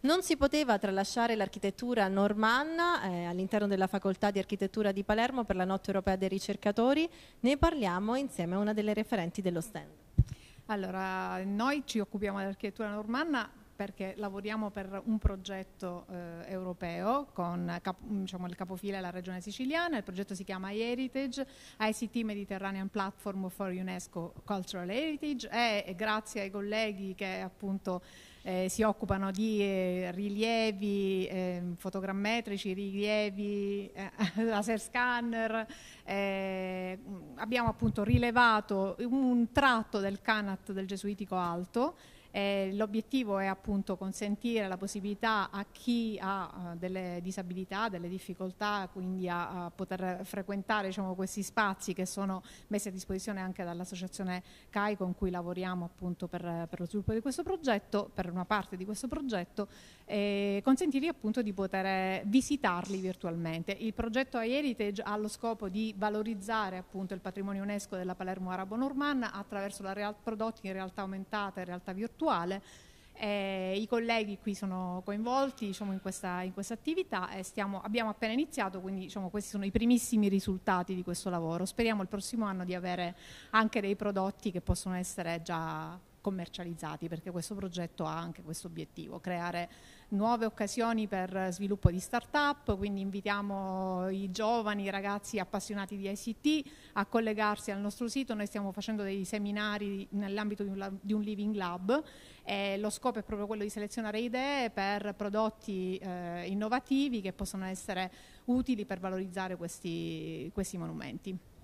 Non si poteva tralasciare l'architettura normanna eh, all'interno della Facoltà di Architettura di Palermo per la Notte Europea dei Ricercatori, ne parliamo insieme a una delle referenti dello stand. Allora, noi ci occupiamo dell'architettura normanna perché lavoriamo per un progetto eh, europeo con cap diciamo, il capofila della regione siciliana, il progetto si chiama Heritage, ICT Mediterranean Platform for UNESCO Cultural Heritage e grazie ai colleghi che appunto eh, si occupano di eh, rilievi eh, fotogrammetrici, rilievi eh, laser scanner. Eh, abbiamo appunto rilevato un tratto del canat del gesuitico alto. Eh, l'obiettivo è appunto consentire la possibilità a chi ha delle disabilità, delle difficoltà, quindi a, a poter frequentare diciamo, questi spazi che sono messi a disposizione anche dall'associazione CAI con cui lavoriamo appunto per, per lo sviluppo di questo progetto, per una parte di questo progetto e eh, consentirgli appunto di poter visitarli virtualmente. Il progetto Heritage ha lo scopo di valorizzare appunto il patrimonio UNESCO della Palermo Arabo-Normanna attraverso la real- prodotti in realtà aumentata e realtà virtuale eh, I colleghi qui sono coinvolti diciamo, in, questa, in, questa, attività e stiamo, abbiamo appena iniziato, quindi diciamo, questi sono i primissimi risultati di questo lavoro. Speriamo il prossimo anno di avere anche dei prodotti che possono essere già commercializzati, perché questo progetto ha anche questo obiettivo, creare nuove occasioni per sviluppo di start-up, quindi invitiamo i giovani, i ragazzi appassionati di ICT a collegarsi al nostro sito, noi stiamo facendo dei seminari nell'ambito di un, lab, di un Living Lab e lo scopo è proprio quello di selezionare idee per prodotti eh, innovativi che possono essere utili per valorizzare questi, questi monumenti.